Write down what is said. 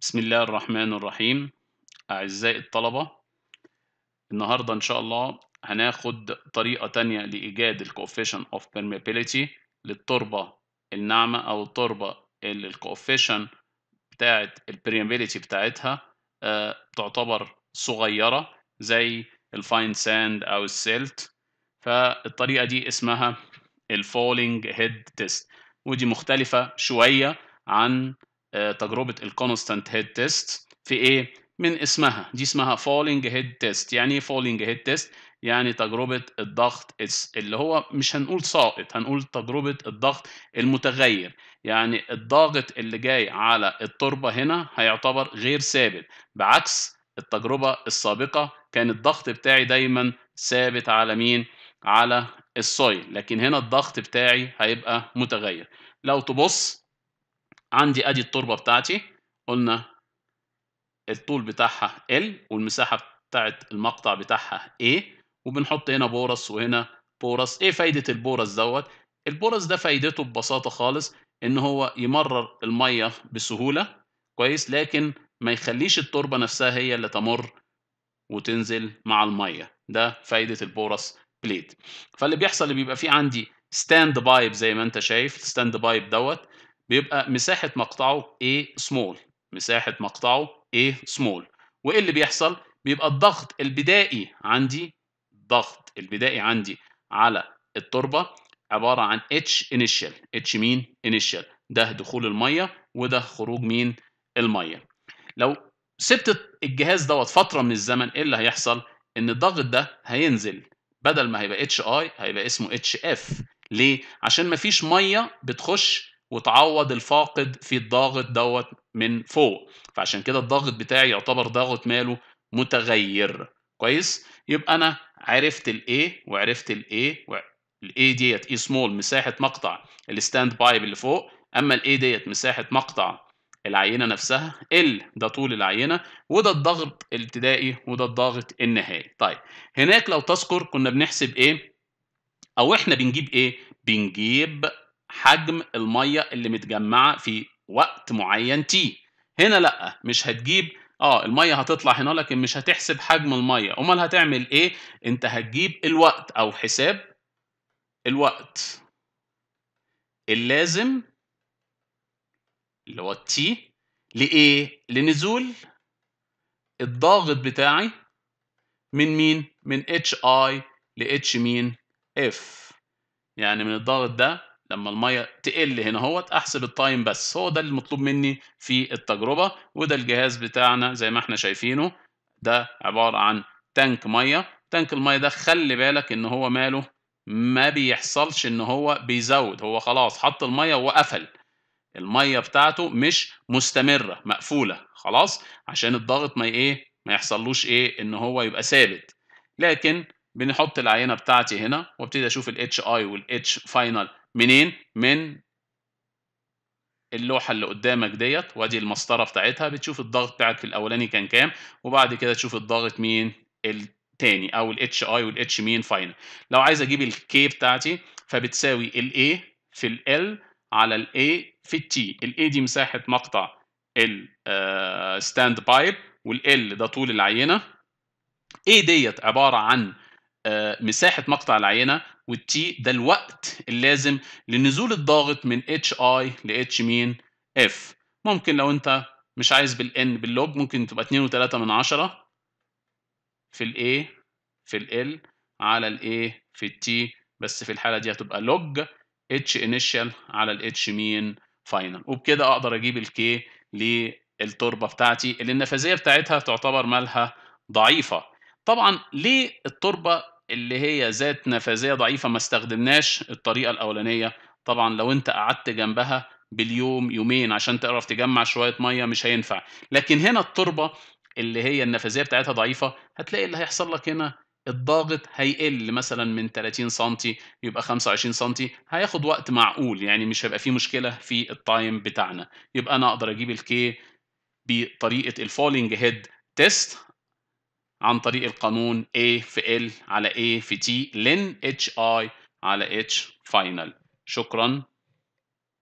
بسم الله الرحمن الرحيم أعزائي الطلبة النهاردة إن شاء الله هناخد طريقة تانية لإيجاد الكوفيشن coefficient of permeability للتربة الناعمة أو التربة اللي الكوفيشن coefficient بتاعة ال permeability بتاعتها آه تعتبر صغيرة زي الفاين ساند أو السيلت فالطريقة دي اسمها الفولينج falling head test ودي مختلفة شوية عن آه، تجربه الكونستانت هيد تيست في ايه من اسمها دي اسمها فولينج هيد تيست يعني ايه فولينج هيد تيست يعني تجربه الضغط اللي هو مش هنقول ساقط هنقول تجربه الضغط المتغير يعني الضغط اللي جاي على التربه هنا هيعتبر غير ثابت بعكس التجربه السابقه كان الضغط بتاعي دايما ثابت على مين على السويل لكن هنا الضغط بتاعي هيبقى متغير لو تبص عندي ادي التربه بتاعتي قلنا الطول بتاعها L والمساحه بتاعت المقطع بتاعها A وبنحط هنا بورص وهنا بورص ايه فايده البورص دوت البورص ده فايدته ببساطه خالص ان هو يمرر الميه بسهوله كويس لكن ما يخليش التربه نفسها هي اللي تمر وتنزل مع الميه ده فايده البورص بليد فاللي بيحصل اللي بيبقى فيه عندي ستاند بايب زي ما انت شايف ستاند بايب دوت بيبقى مساحه مقطعه A small مساحه مقطعه A small وايه اللي بيحصل بيبقى الضغط البدائي عندي الضغط البدائي عندي على التربه عباره عن H initial H مين initial ده دخول الميه وده خروج مين الميه لو سبت الجهاز دوت فتره من الزمن ايه اللي هيحصل ان الضغط ده هينزل بدل ما هيبقى اتش اي هيبقى اسمه اتش اف ليه عشان مفيش ميه بتخش وتعوض الفاقد في الضاغط دوت من فوق فعشان كده الضاغط بتاعي يعتبر ضاغط ماله متغير كويس يبقى انا عرفت الاي وعرفت الاي الاي ديت اي e سمول مساحه مقطع الستاند بايب اللي فوق اما الاي ديت مساحه مقطع العينه نفسها ال ده طول العينه وده الضغط الابتدائي وده الضغط النهائي طيب هناك لو تذكر كنا بنحسب ايه او احنا بنجيب ايه بنجيب حجم الميه اللي متجمعه في وقت معين تي هنا لا مش هتجيب اه الميه هتطلع هنا لكن مش هتحسب حجم الميه امال هتعمل ايه انت هتجيب الوقت او حساب الوقت اللازم اللي هو التي لايه لنزول الضاغط بتاعي من مين من اتش اي لاتش مين اف يعني من الضغط ده لما الميه تقل هنا اهوت احسب التايم بس هو ده المطلوب مني في التجربه وده الجهاز بتاعنا زي ما احنا شايفينه ده عباره عن تانك ميه تانك الميه ده خلي بالك ان هو ماله ما بيحصلش ان هو بيزود هو خلاص حط الميه وقفل الميه بتاعته مش مستمره مقفوله خلاص عشان الضغط ما ايه ما يحصلوش ايه ان هو يبقى ثابت لكن بنحط العينه بتاعتي هنا وابتدي اشوف الاتش اي والاتش فاينل منين من اللوحه اللي قدامك ديت وادي المسطره بتاعتها بتشوف الضغط بتاعك الاولاني كان كام وبعد كده تشوف الضغط مين التاني او الاتش اي والاتش مين فاينل لو عايز اجيب الكي بتاعتي فبتساوي الاي في ال على الاي في التي الاي دي مساحه مقطع الستاند بايب والال ده طول العينه ايه ديت عباره عن آه، مساحه مقطع العينه والتي ده الوقت اللازم لنزول الضاغط من اتش اي لاتش مين اف ممكن لو انت مش عايز بالان باللوج ممكن تبقى 2 و3 من 10 في الاي في ال على الاي في التي بس في الحاله دي هتبقى لوج اتش انيشال على الاتش مين فاينل وبكده اقدر اجيب الكي للتربه بتاعتي اللي النفاذيه بتاعتها تعتبر مالها ضعيفه طبعا ليه التربه اللي هي ذات نفاذيه ضعيفه ما استخدمناش الطريقه الاولانيه طبعا لو انت قعدت جنبها باليوم يومين عشان تعرف تجمع شويه ميه مش هينفع لكن هنا التربه اللي هي النفاذيه بتاعتها ضعيفه هتلاقي اللي هيحصل لك هنا الضاغط هيقل مثلا من 30 سم يبقى 25 سم هياخد وقت معقول يعني مش هيبقى فيه مشكله في التايم بتاعنا يبقى انا اقدر اجيب الكي بطريقه الفولينج هيد تيست عن طريق القانون A في L على A في T لن HI على H final شكراً